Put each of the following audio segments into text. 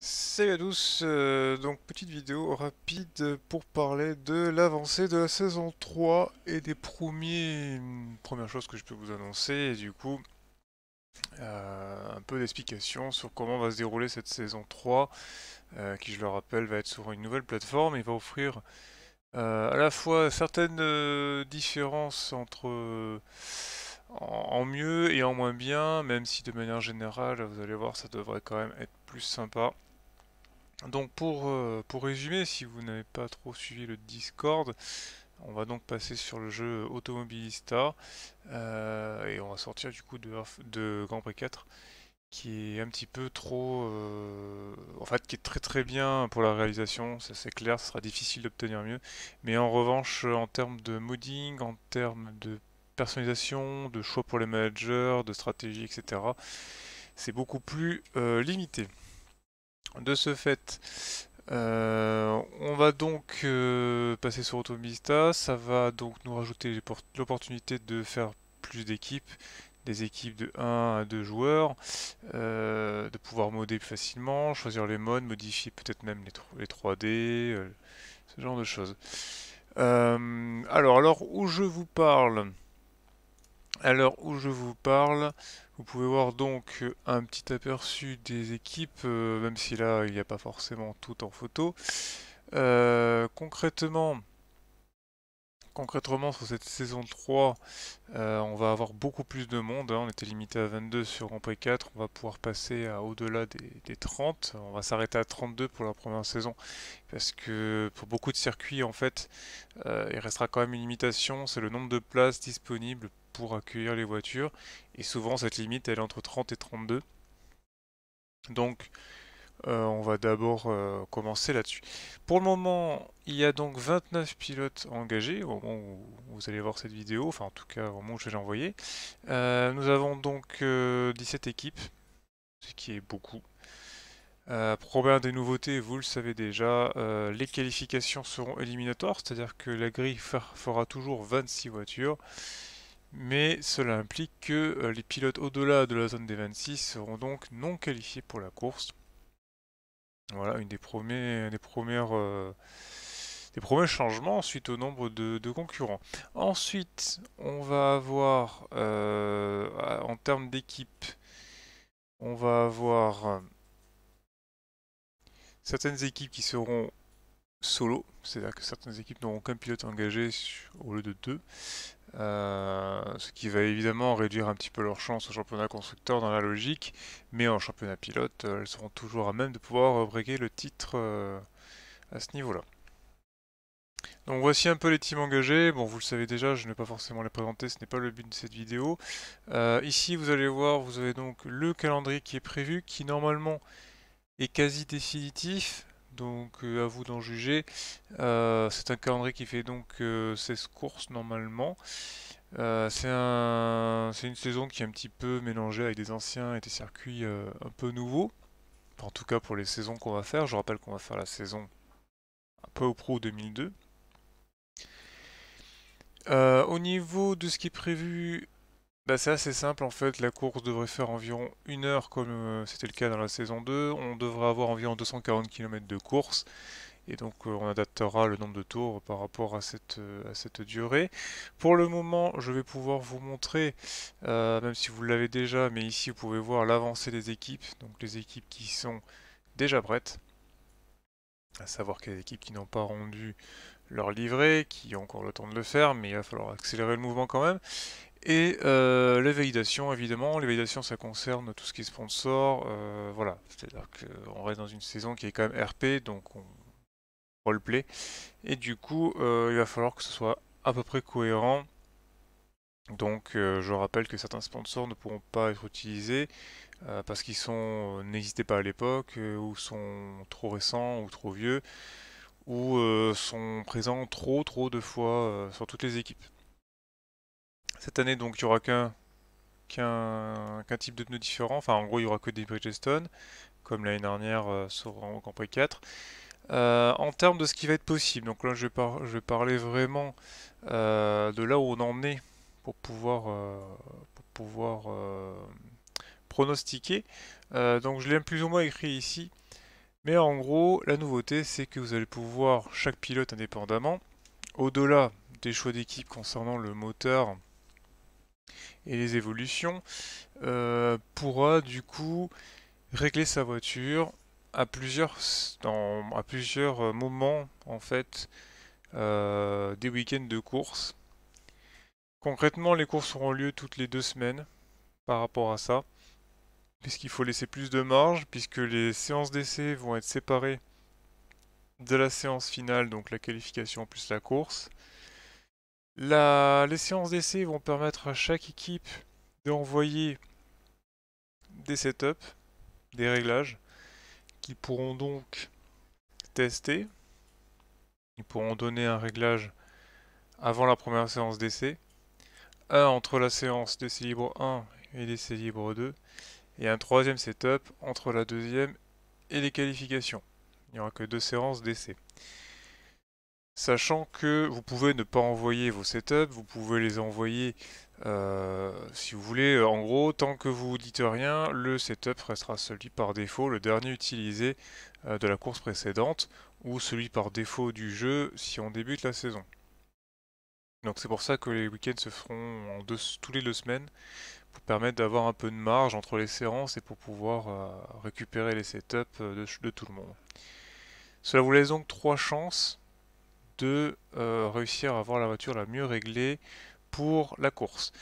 Salut à tous, euh, donc petite vidéo rapide pour parler de l'avancée de la saison 3 et des premiers, premières choses que je peux vous annoncer et du coup euh, un peu d'explication sur comment va se dérouler cette saison 3 euh, qui je le rappelle va être sur une nouvelle plateforme et va offrir à la fois certaines différences entre en mieux et en moins bien, même si de manière générale, vous allez voir, ça devrait quand même être plus sympa. Donc euh, pour, résumer, si vous n'avez pas trop suivi le Discord, on va donc passer sur le jeu Automobilista euh, et on va sortir du coup de, Grand Prix 4 qui est un petit peu trop... Euh, en fait qui est très très bien pour la réalisation, ça c'est clair, ce sera difficile d'obtenir mieux. Mais en revanche en termes de modding, en termes de personnalisation, de choix pour les managers, de stratégie, etc. C'est beaucoup plus limité. De ce fait, euh, on va donc euh, passer sur Automista. Ça va donc nous rajouter l'opportunité de faire plus d'équipes, des équipes de 1 à 2 joueurs, euh, de pouvoir modder plus facilement, choisir les modes, modifier peut-être même les, les 3D, ce genre de choses. alors, alors où je vous parle alors où je vous parle, vous pouvez voir donc un petit aperçu des équipes, euh, même si là il n'y a pas forcément tout en photo. Euh, concrètement, concrètement sur cette saison 3, euh, on va avoir beaucoup plus de monde. Hein. On était limité à 22 sur Grand Prix 4, on va pouvoir passer à au-delà des, des, 30. On va s'arrêter à 32 pour la première saison, parce que pour beaucoup de circuits, en fait, il restera quand même une limitation, c'est le nombre de places disponibles pour accueillir les voitures. Et souvent, cette limite, elle est entre 30 et 32. Donc, euh, on va d'abord euh, commencer là-dessus. Pour le moment, il y a donc 29 pilotes engagés, vous allez voir cette vidéo, enfin en tout cas au moment où je l'ai envoyé euh, nous avons donc 17 équipes, ce qui est beaucoup. Problème des nouveautés, vous le savez déjà, les qualifications seront éliminatoires, c'est-à-dire que la grille fera toujours 26 voitures mais cela implique que euh, les pilotes au-delà de la zone des 26 seront donc non qualifiés pour la course. Voilà, une des, premiers, des premières... Euh, des premiers changements suite au nombre de, concurrents. Ensuite, on va avoir, euh, en termes d'équipes, on va avoir certaines équipes qui seront solo, c'est-à-dire que certaines équipes n'auront qu'un pilote engagé au lieu de deux. Euh, ce qui va évidemment réduire un petit peu leur chance au championnat constructeur dans la logique, mais en championnat pilote, euh, elles seront toujours à même de pouvoir briguer le titre euh, à ce niveau-là. Donc voici un peu les teams engagés, bon vous le savez déjà, je ne vais pas forcément les présenter, ce n'est pas le but de cette vidéo. ici vous allez voir, vous avez donc le calendrier qui est prévu, qui normalement est quasi définitif, donc euh, à vous d'en juger. Euh, c'est un calendrier qui fait donc 16 euh, courses normalement. c'est une saison qui est un petit peu mélangée avec des anciens et des circuits un peu nouveaux. en tout cas pour les saisons qu'on va faire. Je rappelle qu'on va faire la saison un peu au pro 2002. au niveau de ce qui est prévu bah, c'est assez simple en fait, la course devrait faire environ une heure comme euh, c'était le cas dans la saison 2, on devrait avoir environ 240 km de course et donc euh, on adaptera le nombre de tours par rapport à cette, euh, à cette durée. Pour le moment je vais pouvoir vous montrer, même si vous l'avez déjà, mais ici vous pouvez voir l'avancée des équipes, donc les équipes qui sont déjà prêtes, à savoir qu'il y a des équipes qui n'ont pas rendu leur livret, qui ont encore le temps de le faire, mais il va falloir accélérer le mouvement quand même. Et euh, les validations, évidemment, les validations ça concerne tout ce qui est sponsor, euh, voilà, c'est-à-dire qu'on reste dans une saison qui est quand même RP, donc on roleplay, et du coup euh, il va falloir que ce soit à peu près cohérent. Donc je rappelle que certains sponsors ne pourront pas être utilisés parce qu'ils sont n'existaient pas à l'époque, ou sont trop récents, ou trop vieux, ou sont présents trop trop de fois sur toutes les équipes. Cette année, donc, il n'y aura qu'un type de pneus différent. Enfin, en gros, il n'y aura que des Bridgestone, comme l'année dernière euh, sur Grand Prix 4. Euh, en termes de ce qui va être possible, donc là, je vais, parler vraiment euh, de là où on en est pour pouvoir, pour pouvoir pronostiquer. donc, je l'ai plus ou moins écrit ici. Mais en gros, la nouveauté, c'est que vous allez pouvoir, chaque pilote indépendamment, au-delà des choix d'équipe concernant le moteur et les évolutions, euh, pourra du coup régler sa voiture à plusieurs, euh, moments en fait euh, des week-ends de course. Concrètement, les courses auront lieu toutes les deux semaines par rapport à ça, puisqu'il faut laisser plus de marge, puisque les séances d'essai vont être séparées de la séance finale, donc la qualification plus la course. Les séances d'essai vont permettre à chaque équipe d'envoyer des setups, des réglages, qui pourront donc tester. Ils pourront donner un réglage avant la première séance d'essai, un entre la séance d'essai libre 1 et d'essai libre 2, et un troisième setup entre la deuxième et les qualifications. Il n'y aura que deux séances d'essai. Sachant que vous pouvez ne pas envoyer vos setups, vous pouvez les envoyer euh, si vous voulez. Euh, en gros, tant que vous dites rien, le setup restera celui par défaut, le dernier utilisé euh, de la course précédente, ou celui par défaut du jeu si on débute la saison. Donc c'est pour ça que les week-ends se feront tous les deux semaines, pour permettre d'avoir un peu de marge entre les séances et pour pouvoir récupérer les setups de tout le monde. Cela vous laisse donc trois chances de euh, réussir à avoir la voiture la mieux réglée pour la course.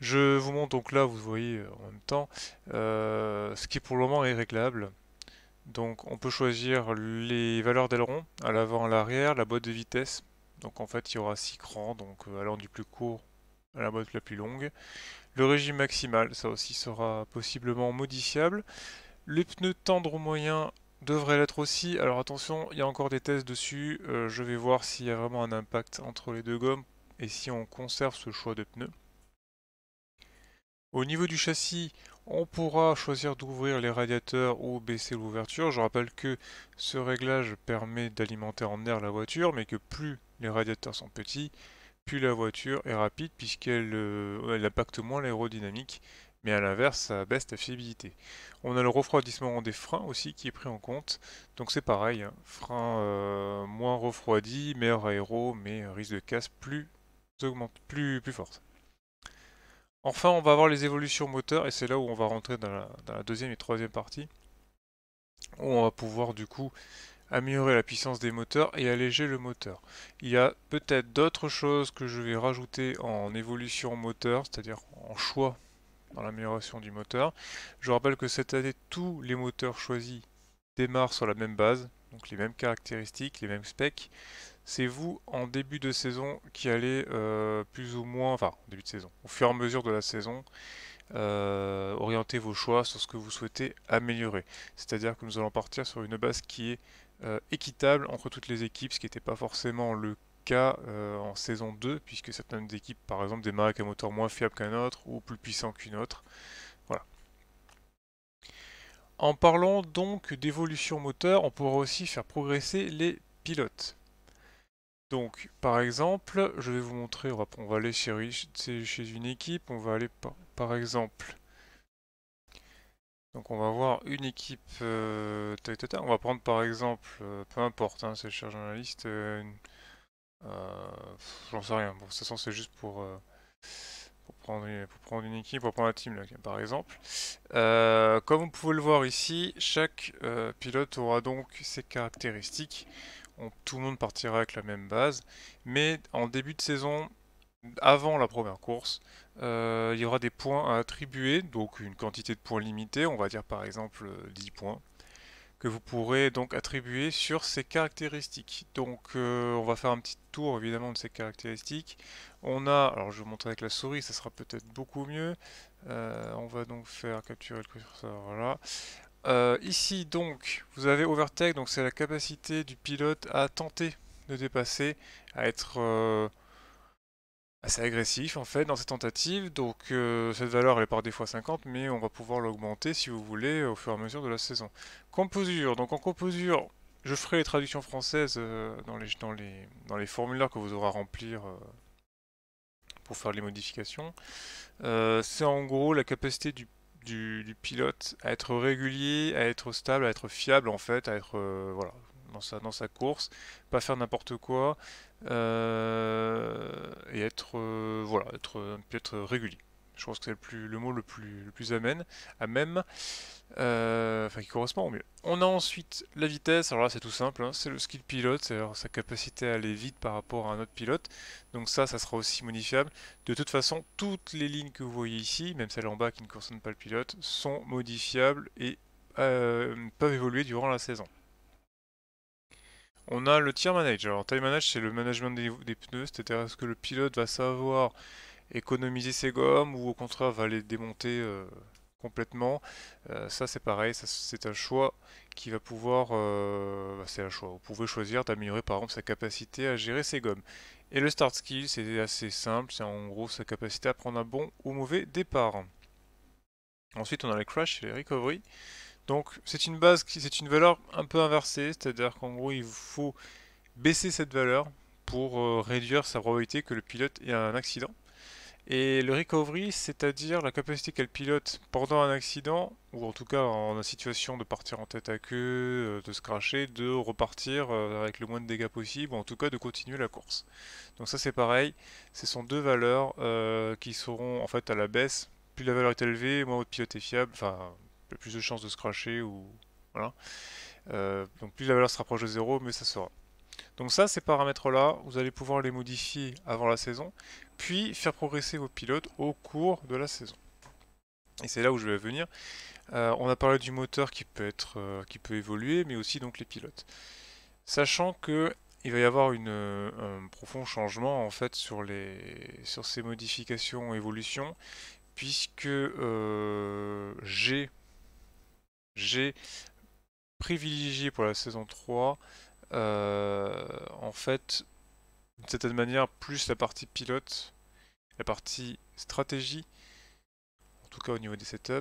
Je vous montre donc là, vous voyez euh, en même temps, euh, ce qui pour le moment est réglable. Donc on peut choisir les valeurs d'aileron, à l'avant, à l'arrière, la boîte de vitesse. Donc en fait il y aura 6 crans, donc allant du plus court à la boîte la plus longue. Le régime maximal, ça aussi sera possiblement modifiable. Les tendre au moyen devrait l'être aussi. Alors attention, il y a encore des tests dessus. Euh, je vais voir s'il y a vraiment un impact entre les deux gommes et si on conserve ce choix de pneus. Au niveau du châssis, on pourra choisir d'ouvrir les radiateurs ou baisser l'ouverture. Je rappelle que ce réglage permet d'alimenter en air la voiture, mais que plus les radiateurs sont petits, plus la voiture est rapide puisqu'elle euh, impacte moins l'aérodynamique mais à l'inverse, ça baisse la fiabilité. On a le refroidissement des freins aussi qui est pris en compte, donc c'est pareil, hein. frein euh, moins refroidi, meilleur aéro, mais risque de casse plus, augmente, plus, plus forte. Enfin, on va avoir les évolutions moteurs, et c'est là où on va rentrer dans la, deuxième et troisième partie. on va pouvoir du coup améliorer la puissance des moteurs et alléger le moteur. Il y a peut-être d'autres choses que je vais rajouter en évolution moteur, c'est-à-dire en choix dans l'amélioration du moteur. Je rappelle que cette année, tous les moteurs choisis démarrent sur la même base, donc les mêmes caractéristiques, les mêmes specs. C'est vous, en début de saison, qui allez euh, plus ou moins, enfin, début de saison, au fur et à mesure de la saison, euh, orienter vos choix sur ce que vous souhaitez améliorer. C'est-à-dire que nous allons partir sur une base qui est euh, équitable entre toutes les équipes, ce qui n'était pas forcément le cas euh, en saison 2, puisque certaines équipes, par exemple, démarrent avec un moteur moins fiable qu'un autre ou plus puissant qu'une autre. Voilà. En parlant donc d'évolution moteur, on pourra aussi faire progresser les pilotes. Donc, par exemple, je vais vous montrer, on va, aller chez, une équipe, on va aller par, par exemple... Donc on va voir une équipe, euh, on va prendre par exemple, euh, peu importe, hein, c'est le dans la euh, j'en sais rien. Bon, de toute façon, c'est juste pour, euh, pour, prendre une, équipe, pour prendre la team, par exemple. Euh, comme vous pouvez le voir ici, chaque pilote aura donc ses caractéristiques. tout le monde partira avec la même base. Mais en début de saison, avant la première course, il y aura des points à attribuer, donc une quantité de points limitée, on va dire par exemple 10 points vous pourrez donc attribuer sur ces caractéristiques. Donc euh, on va faire un petit tour évidemment de ces caractéristiques. On a, alors je vais vous montrer avec la souris, ça sera peut-être beaucoup mieux. Euh, on va donc faire capturer le curseur, voilà. Euh, ici donc vous avez overtake, donc c'est la capacité du pilote à tenter de dépasser, à être assez agressif en fait dans cette tentative. Donc euh, cette valeur elle est par défaut à 50 mais on va pouvoir l'augmenter si vous voulez au fur et à mesure de la saison. Composure, donc en composure je ferai les traductions françaises euh, dans, les, dans, les, dans les formulaires que vous aurez à remplir euh, pour faire les modifications. C'est en gros la capacité du, du, du, pilote à être régulier, à être stable, à être fiable en fait, à être voilà, dans sa, dans sa course, pas faire n'importe quoi, euh, et être euh, voilà être euh, peut régulier. Je pense que c'est le, mot le plus, le plus amène, à même, enfin qui correspond au mieux. On a ensuite la vitesse, alors là c'est tout simple, hein. c'est le skill pilote, cest à sa capacité à aller vite par rapport à un autre pilote, donc ça, ça sera aussi modifiable. De toute façon, toutes les lignes que vous voyez ici, même celles en bas qui ne concernent pas le pilote, sont modifiables et peuvent évoluer durant la saison. On a le tier manager, Alors, time manage, c'est le management des, pneus, c'est-à-dire est-ce que le pilote va savoir économiser ses gommes ou au contraire va les démonter euh, complètement. Euh, ça, c'est pareil, c'est un choix qui va pouvoir. Euh, bah, c'est un choix. Vous pouvez choisir d'améliorer par exemple sa capacité à gérer ses gommes. Et le start skill, c'est assez simple, c'est en gros sa capacité à prendre un bon ou mauvais départ. Ensuite, on a les crash et les recovery. Donc c'est une base qui c'est une valeur un peu inversée, c'est-à-dire qu'en gros il faut baisser cette valeur pour euh, réduire sa probabilité que le pilote ait un accident. Et le recovery, c'est-à-dire la capacité qu'elle pilote pendant un accident, ou en tout cas en situation de partir en tête à queue, euh, de se cracher, de repartir euh, avec le moins de dégâts possible, ou en tout cas de continuer la course. Donc ça c'est pareil, ce sont deux valeurs qui seront en fait à la baisse. Plus la valeur est élevée, moins votre pilote est fiable, enfin plus de chances de se crasher. ou voilà. Euh, donc plus la valeur se rapproche de 0, mieux ça sera. Donc ça, ces paramètres-là, vous allez pouvoir les modifier avant la saison, puis faire progresser vos pilotes au cours de la saison. Et c'est là où je vais venir. Euh, on a parlé du moteur qui peut être, euh, qui peut évoluer, mais aussi donc les pilotes. Sachant que il va y avoir un profond changement en fait sur les sur ces modifications évolutions, puisque j'ai j'ai privilégié pour la saison 3, euh, en fait, d'une certaine manière, plus la partie pilote, la partie stratégie, en tout cas au niveau des setups,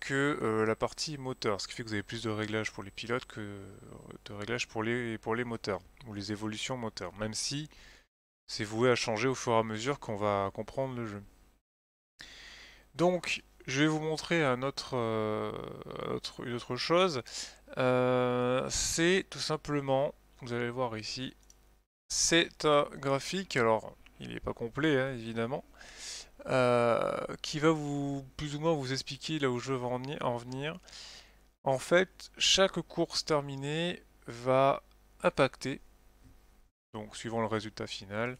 que euh, la partie moteur. Ce qui fait que vous avez plus de réglages pour les pilotes que euh, de réglages pour les, pour les moteurs, ou les évolutions moteurs, même si c'est voué à changer au fur et à mesure qu'on va comprendre le jeu. Donc, je vais vous montrer euh, une autre chose. Euh, c'est tout simplement, vous allez voir ici, c'est un graphique, alors il n'est pas complet hein, évidemment, euh, qui va vous plus ou moins vous expliquer là où je veux en venir. En fait, chaque course terminée va impacter, donc suivant le résultat final,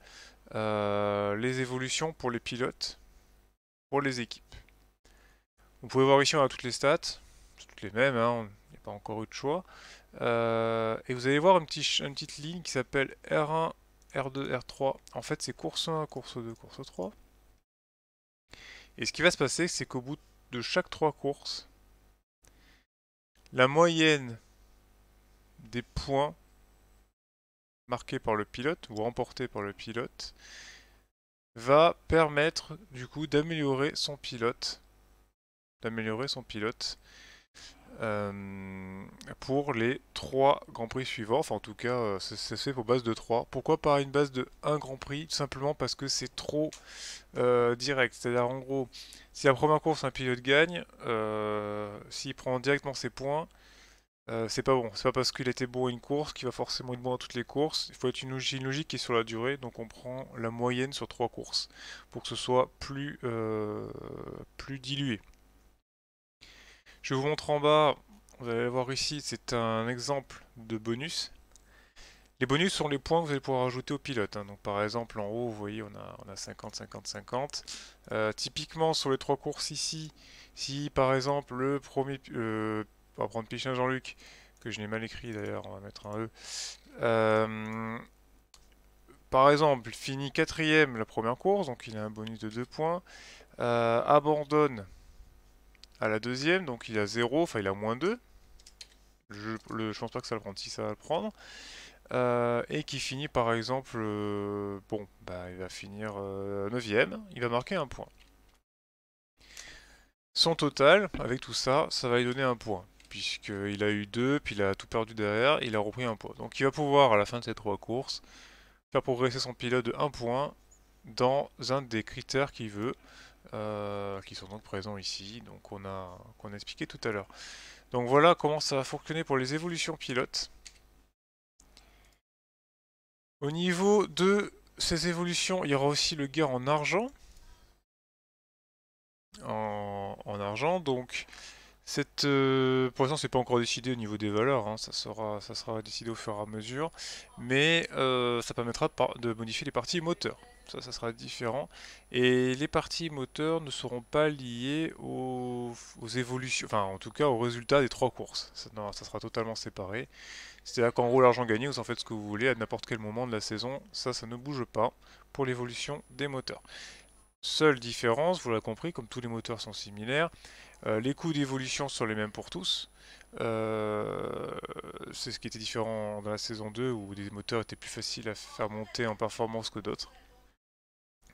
les évolutions pour les pilotes, pour les équipes. Vous pouvez voir ici, on a toutes les stats. toutes les mêmes, hein, il n'y a pas encore eu de choix. Euh, et vous allez voir une, petite ligne qui s'appelle R1, R2, R3. En fait, c'est course 1, course 2, course 3. Et ce qui va se passer, c'est qu'au bout de chaque 3 courses, la moyenne des points marqués par le pilote ou remportés par le pilote va permettre du coup d'améliorer son pilote améliorer son pilote euh, pour les trois Grands Prix suivants. Enfin, en tout cas, ça euh, se fait pour base de 3. Pourquoi pas une base de un Grand Prix Tout simplement parce que c'est trop euh, direct. C'est-à-dire, en gros, si la première course, un pilote gagne, s'il prend directement ses points, c'est pas bon. C'est pas parce qu'il était bon à une course qu'il va forcément être bon à toutes les courses. Il faut être une logique, qui est sur la durée. Donc, on prend la moyenne sur trois courses pour que ce soit plus, plus dilué. Je vous montre en bas, vous allez voir ici, c'est un exemple de bonus. Les bonus sont les points que vous allez pouvoir ajouter au pilote. Hein. Donc par exemple en haut, vous voyez, on a, on a 50, 50, 50. typiquement sur les trois courses ici, si par exemple le premier... Euh, on va prendre Pichin Jean-Luc, que je n'ai mal écrit d'ailleurs, on va mettre un E. Euh, par exemple, finit quatrième la première course, donc il a un bonus de deux points. Euh, abandonne à la deuxième, donc il a 0, enfin il a moins 2. Je, le, pense pas que ça le prend, si ça va le prendre. Euh, et qui finit par exemple, euh, bon, bah, il va finir 9ème, euh, il va marquer un point. Son total, avec tout ça, ça va lui donner un point puisqu'il a eu 2, puis il a tout perdu derrière, il a repris un point. Donc il va pouvoir, à la fin de ces trois courses, faire progresser son pilote de 1 point dans un des critères qu'il veut. Euh, qui sont donc présents ici, donc qu'on a, qu'on a expliqué tout à l'heure. Donc voilà comment ça va fonctionner pour les évolutions pilotes. Au niveau de ces évolutions, il y aura aussi le gain en argent. En, argent, donc euh, pour l'instant, c'est pas encore décidé au niveau des valeurs, hein. ça, sera, ça sera décidé au fur et à mesure, mais euh, ça permettra de modifier les parties moteurs ça, ça sera différent. Et les parties moteurs ne seront pas liées aux, évolutions, enfin en tout cas aux résultats des trois courses. Ça, sera totalement séparé. C'est-à-dire qu'en gros l'argent gagné, vous en faites ce que vous voulez à n'importe quel moment de la saison. Ça, ça ne bouge pas pour l'évolution des moteurs. Seule différence, vous l'avez compris, comme tous les moteurs sont similaires, euh, les coûts d'évolution sont les mêmes pour tous. Euh, c'est ce qui était différent dans la saison 2 où des moteurs étaient plus faciles à faire monter en performance que d'autres.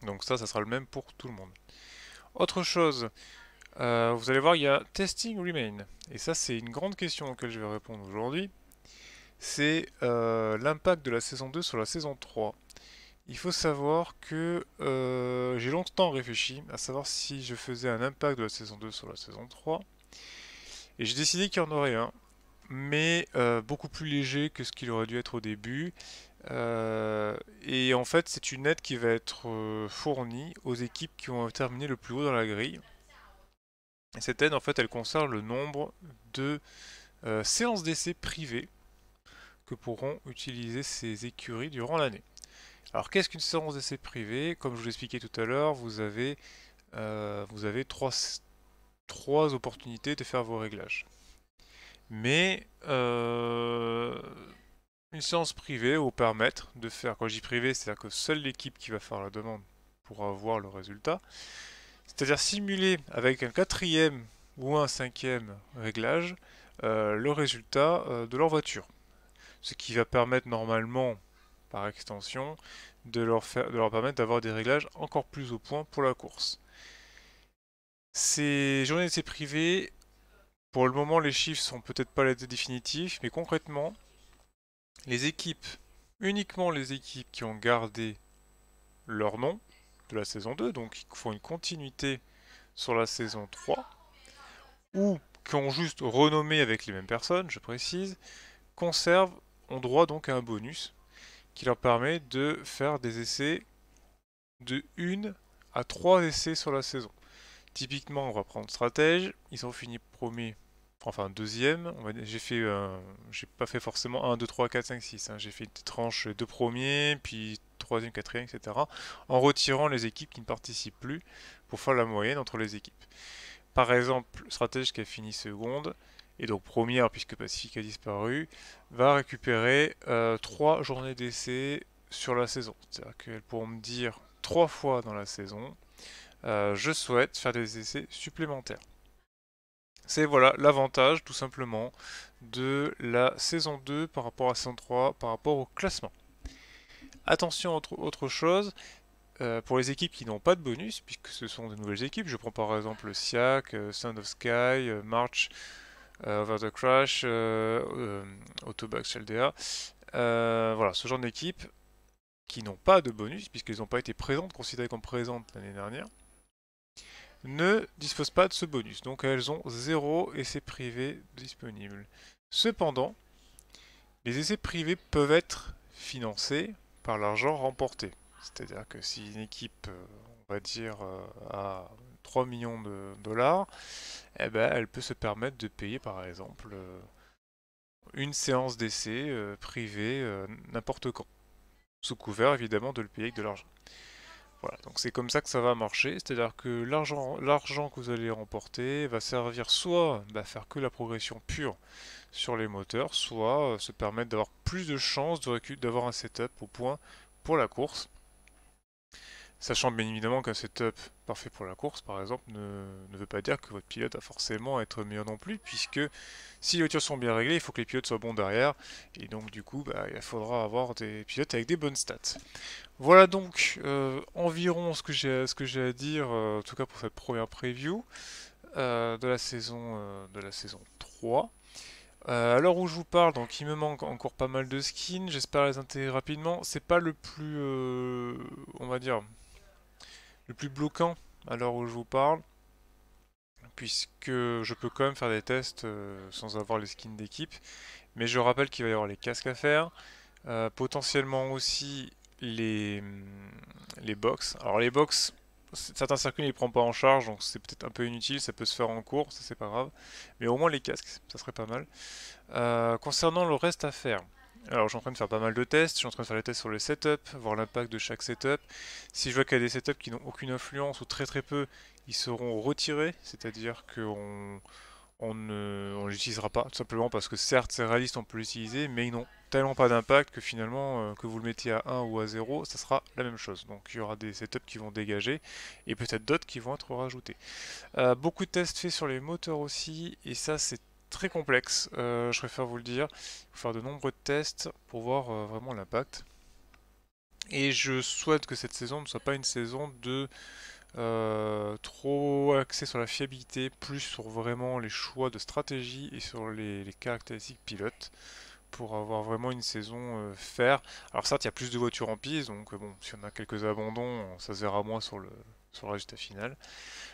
Donc ça, ça sera le même pour tout le monde. Autre chose, euh, vous allez voir, il y a testing remain. Et ça, c'est une grande question auquel je vais répondre aujourd'hui. C'est euh, l'impact de la saison 2 sur la saison 3. Il faut savoir que euh, j'ai longtemps réfléchi à savoir si je faisais un impact de la saison 2 sur la saison 3. Et j'ai décidé qu'il y en aurait un, mais beaucoup plus léger que ce qu'il aurait dû être au début. Euh, et en fait, c'est une aide qui va être euh, fournie aux équipes qui ont terminé le plus haut dans la grille. cette aide, en fait, elle concerne le nombre de euh, séances d'essai privées que pourront utiliser ces écuries durant l'année. Alors, qu'est-ce qu'une séance d'essai privée Comme je vous l'expliquais tout à l'heure, vous avez, vous avez trois, trois opportunités de faire vos réglages. Mais euh, une séance privée au permettre de faire, quand je dis privé, c'est-à-dire que seule l'équipe qui va faire la demande pourra voir le résultat. C'est-à-dire simuler avec un quatrième ou un cinquième réglage euh, le résultat euh, de leur voiture. Ce qui va permettre normalement, par extension, de leur, permettre d'avoir des réglages encore plus au point pour la course. Ces journées d'essai privées, pour le moment les chiffres sont peut-être pas les définitifs, mais concrètement, les équipes, uniquement les équipes qui ont gardé leur nom de la saison 2, donc qui font une continuité sur la saison 3, ou qui ont juste renommé avec les mêmes personnes, je précise, conservent, ont droit donc à un bonus qui leur permet de faire des essais de 1 à 3 essais sur la saison. Typiquement, on va prendre stratège, ils ont fini premier enfin deuxième, j'ai fait, euh, j'ai pas fait forcément 1, 2, 3, 4, 5, 6, j'ai fait des tranches de premiers, puis troisième, quatrième, etc. En retirant les équipes qui ne participent plus pour faire la moyenne entre les équipes. Par exemple, Stratège qui a fini seconde, et donc première puisque Pacifique a disparu, va récupérer euh, trois 3 journées d'essai sur la saison. C'est-à-dire qu'elles pourront me dire trois fois dans la saison, euh, je souhaite faire des essais supplémentaires. C'est voilà l'avantage tout simplement de la saison 2 par rapport à saison 3, par rapport au classement. Attention autre, autre chose, euh, pour les équipes qui n'ont pas de bonus, puisque ce sont de nouvelles équipes, je prends par exemple le SIAC, euh, Sound of Sky, euh, March, Over the Crash, Autobug, LDA, voilà, ce genre d'équipes qui n'ont pas de bonus, puisqu'elles n'ont pas été présentes, considérées comme présentes l'année dernière, ne disposent pas de ce bonus. Donc elles ont zéro essai privé disponible. Cependant, les essais privés peuvent être financés par l'argent remporté. C'est-à-dire que si une équipe, euh, on va dire, euh, a 3 millions de dollars, eh ben, elle peut se permettre de payer par exemple euh, une séance d'essai privé n'importe quand. Sous couvert évidemment de le payer avec de l'argent. Voilà, donc c'est comme ça que ça va marcher, c'est-à-dire que l'argent que vous allez remporter va servir soit à bah, faire que la progression pure sur les moteurs, soit euh, se permettre d'avoir plus de chances d'avoir un setup au point pour la course. Sachant bien évidemment qu'un setup parfait pour la course, par exemple, ne, veut pas dire que votre pilote a forcément être meilleur non plus, puisque si les voitures sont bien réglées, il faut que les pilotes soient bons derrière, et donc du coup, bah, il faudra avoir des pilotes avec des bonnes stats. Voilà donc euh, environ ce que j'ai à dire, euh, en tout cas pour cette première preview euh, de la saison de la saison 3. Euh, l'heure où je vous parle, donc il me manque encore pas mal de skins, j'espère les intégrer rapidement. C'est pas le plus, on va dire, le plus bloquant à l'heure où je vous parle, puisque je peux quand même faire des tests euh, sans avoir les skins d'équipe. Mais je rappelle qu'il va y avoir les casques à faire, euh, potentiellement aussi les, hmm, les box. Alors les box, certains circuits ne les prennent pas en charge, donc c'est peut-être un peu inutile, ça peut se faire en cours, ça c'est pas grave. Mais au moins les casques, ça serait pas mal. Euh, concernant le reste à faire, alors je suis en train de faire pas mal de tests, je suis en train de faire les tests sur les setups, voir l'impact de chaque setup. Si je vois qu'il y a des setups qui n'ont aucune influence ou très très peu, ils seront retirés, c'est-à-dire qu'on on ne on l'utilisera pas, tout simplement parce que certes c'est réaliste, on peut l'utiliser, mais ils n'ont tellement pas d'impact que finalement euh, que vous le mettiez à 1 ou à 0, ça sera la même chose. Donc il y aura des setups qui vont dégager et peut-être d'autres qui vont être rajoutés. Euh, beaucoup de tests faits sur les moteurs aussi, et ça c'est très complexe, euh, je préfère vous le dire. Il faut faire de nombreux tests pour voir euh, vraiment l'impact. Et je souhaite que cette saison ne soit pas une saison de euh, trop axée sur la fiabilité, plus sur vraiment les choix de stratégie et sur les, caractéristiques pilotes pour avoir vraiment une saison faire. Alors certes, il y a plus de voitures en piste, donc bon, si on a quelques abandons, ça se verra moins sur le, sur le résultat final.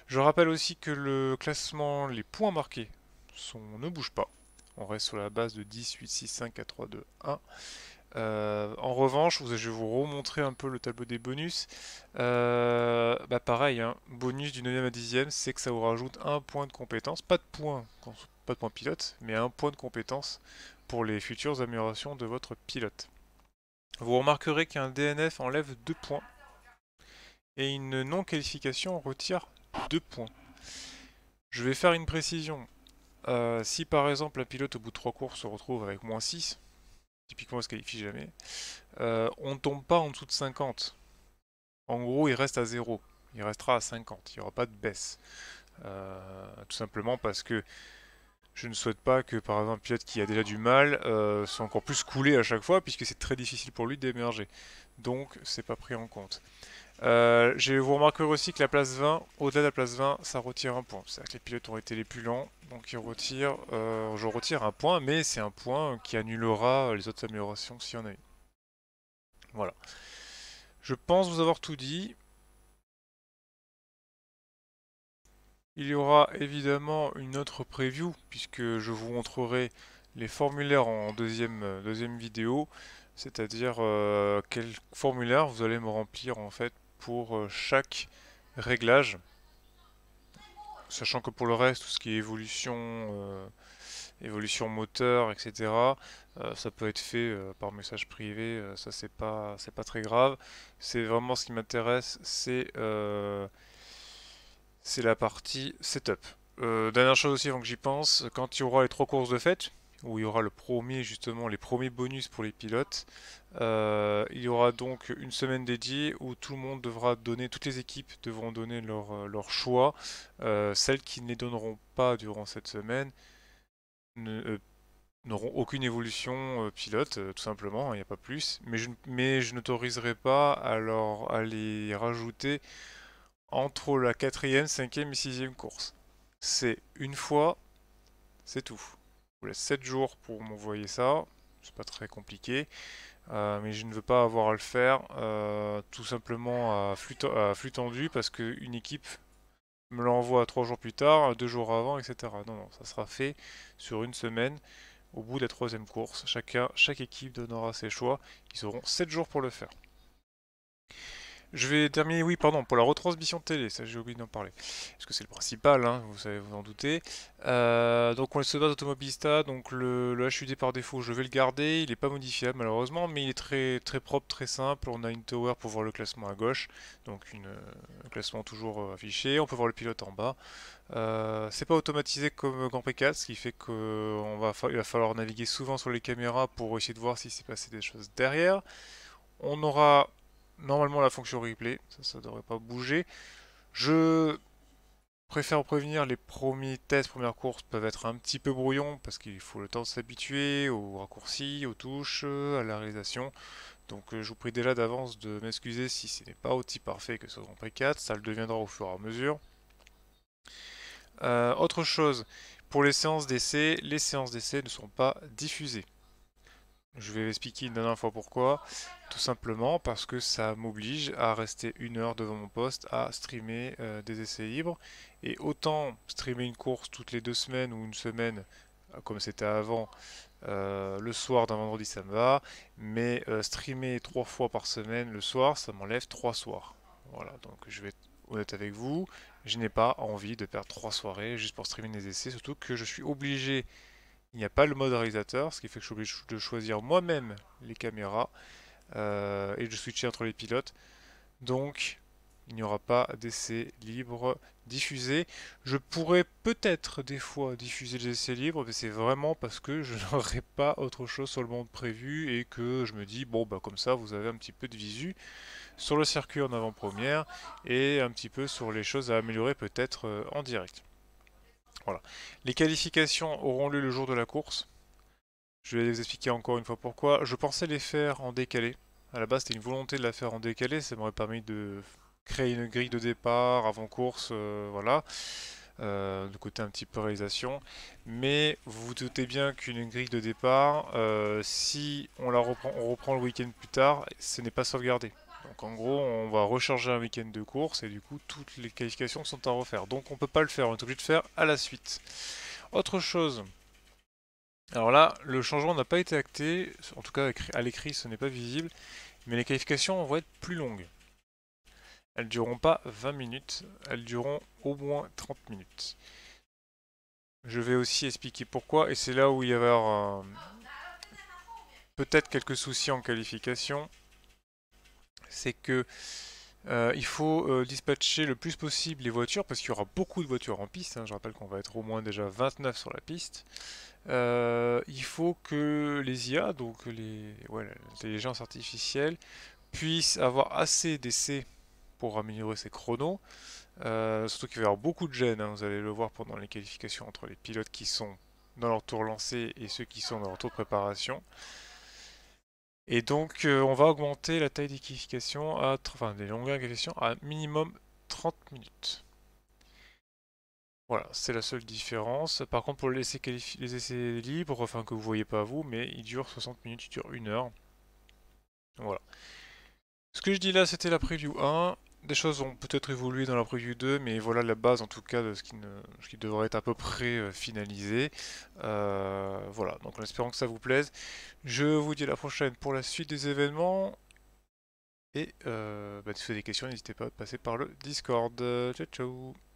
Je rappelle aussi que le classement, les points marqués on ne bouge pas. On reste sur la base de 10, 8, 6, 5, 4, 3, 2, 1. en revanche, je vais vous remontrer un peu le tableau des bonus. Euh, bah, pareil, hein. bonus du 9e à 10e, c'est que ça vous rajoute un point de compétence, pas de point, pas de point pilote, mais un point de compétence pour les futures améliorations de votre pilote. Vous remarquerez qu'un DNF enlève 2 points et une non-qualification retire 2 points. Je vais faire une précision. Euh, si par exemple un pilote au bout de 3 courses se retrouve avec moins 6, typiquement il se qualifie jamais, euh, on ne tombe pas en dessous de 50. En gros, il reste à 0. Il restera à 50. Il n'y aura pas de baisse. Euh, tout simplement parce que je ne souhaite pas que par exemple un pilote qui a déjà du mal soit encore plus coulé à chaque fois puisque c'est très difficile pour lui d'émerger. Donc c'est pas pris en compte. Euh, J'ai vous remarquer aussi que la place 20, au-delà de la place 20, ça retire un point. C'est-à-dire que les pilotes ont été les plus lents, donc ils retirent, euh, je retire un point, mais c'est un point qui annulera les autres améliorations s'il y en a eu. Voilà. Je pense vous avoir tout dit. Il y aura évidemment une autre preview, puisque je vous montrerai les formulaires en deuxième, euh, deuxième vidéo, c'est-à-dire quel formulaire vous allez me remplir en fait pour euh, chaque réglage. Sachant que pour le reste, tout ce qui est évolution, euh, évolution moteur, etc., euh, ça peut être fait par message privé, ça c'est pas, pas très grave. C'est vraiment ce qui m'intéresse, c'est c'est la partie setup. dernière chose aussi avant que j'y pense, quand il y aura les trois courses de fête, où il y aura le premier justement les premiers bonus pour les pilotes. Euh, il y aura donc une semaine dédiée où tout le monde devra donner, toutes les équipes devront donner leur, euh, leur choix. Euh, celles qui ne les donneront pas durant cette semaine n'auront aucune évolution pilote, tout simplement, hein, il n'y a pas plus. Mais je, mais je n'autoriserai pas à, à les rajouter entre la quatrième, cinquième et sixième course. C'est une fois, c'est tout vous laisse 7 jours pour m'envoyer ça. C'est pas très compliqué. Euh, mais je ne veux pas avoir à le faire euh, tout simplement à flux, tendu parce qu'une équipe me l'envoie 3 jours plus tard, 2 jours avant, etc. Non, non, ça sera fait sur une semaine au bout de la troisième course. chaque équipe donnera ses choix. Ils auront 7 jours pour le faire. Je vais terminer, oui, pardon, pour la retransmission de télé, ça j'ai oublié d'en parler, parce que c'est le principal, hein, vous savez, vous en doutez. Euh, donc on le base d'Automobilista, donc le, HUD par défaut, je vais le garder, il n'est pas modifiable malheureusement, mais il est très, très propre, très simple, on a une tower pour voir le classement à gauche, donc euh, un classement toujours euh, affiché, on peut voir le pilote en bas. Euh, c'est pas automatisé comme Grand Prix 4 ce qui fait qu'il va, va falloir naviguer souvent sur les caméras pour essayer de voir si s'est passé des choses derrière. On aura normalement la fonction replay, ça ne devrait pas bouger. Je préfère prévenir, les premiers tests, premières courses peuvent être un petit peu brouillons parce qu'il faut le temps de s'habituer aux raccourcis, aux touches, à la réalisation. Donc euh, je vous prie déjà d'avance de m'excuser si ce n'est pas aussi parfait que ce Grand Prix 4, ça le deviendra au fur et à mesure. Euh, autre chose, pour les séances d'essai, les séances d'essai ne sont pas diffusées. Je vais expliquer une dernière fois pourquoi. Tout simplement parce que ça m'oblige à rester une heure devant mon poste à streamer euh, des essais libres. Et autant streamer une course toutes les deux semaines ou une semaine, euh, comme c'était avant, euh, le soir d'un vendredi ça me va. Mais streamer trois fois par semaine le soir, ça m'enlève trois soirs. Voilà, donc je vais être honnête avec vous. Je n'ai pas envie de perdre trois soirées juste pour streamer des essais, surtout que je suis obligé il n'y a pas le mode réalisateur, ce qui fait que je suis obligé de choisir moi-même les caméras euh, et de switcher entre les pilotes. Donc, il n'y aura pas d'essai libre diffusé. Je pourrais peut-être des fois diffuser des essais libres, mais c'est vraiment parce que je n'aurai pas autre chose sur le monde prévu et que je me dis, bon, bah comme ça, vous avez un petit peu de visu sur le circuit en avant-première et un petit peu sur les choses à améliorer peut-être euh, en direct. Les qualifications auront lieu le jour de la course. Je vais vous expliquer encore une fois pourquoi. Je pensais les faire en décalé. À la base, c'était une volonté de la faire en décalé. Ça m'aurait permis de créer une grille de départ avant course, euh, voilà. Euh, côté un petit peu réalisation. Mais vous vous doutez bien qu'une grille de départ, euh, si on la reprend, on reprend le week-end plus tard, ce n'est pas sauvegardé. Donc en gros, on va recharger un week-end de course et du coup, toutes les qualifications sont à refaire. Donc on peut pas le faire, on est obligé de faire à la suite. Autre chose, alors là, le changement n'a pas été acté, en tout cas à l'écrit ce n'est pas visible, mais les qualifications vont être plus longues. Elles dureront pas 20 minutes, elles dureront au moins 30 minutes. Je vais aussi expliquer pourquoi, et c'est là où il y avoir peut-être quelques soucis en qualification c'est que euh, il faut euh, dispatcher le plus possible les voitures parce qu'il y aura beaucoup de voitures en piste. Hein. Je rappelle qu'on va être au moins déjà 29 sur la piste. Euh, il faut que les IA, donc l'intelligence artificielle, puissent avoir assez d'essais pour améliorer ses chronos. surtout qu'il va y avoir beaucoup de gènes, hein. vous allez le voir pendant les qualifications entre les pilotes qui sont dans leur tour lancé et ceux qui sont dans leur tour de préparation. Et donc, euh, on va augmenter la taille d'équification à, enfin des longueurs de à minimum 30 minutes. Voilà, c'est la seule différence. Par contre, pour les essais, les essais libres, enfin que vous ne voyez pas à vous, mais ils durent 60 minutes, ils durent 1 heure. Voilà. Ce que je dis là, c'était la preview 1 des choses ont peut-être évolué dans la preview 2, mais voilà la base en tout cas de ce qui, devrait être à peu près euh, finalisé. Euh, voilà, donc en espérant que ça vous plaise. Je vous dis à la prochaine pour la suite des événements. Et euh, bah, si vous avez des questions, n'hésitez pas à passer par le Discord. Ciao ciao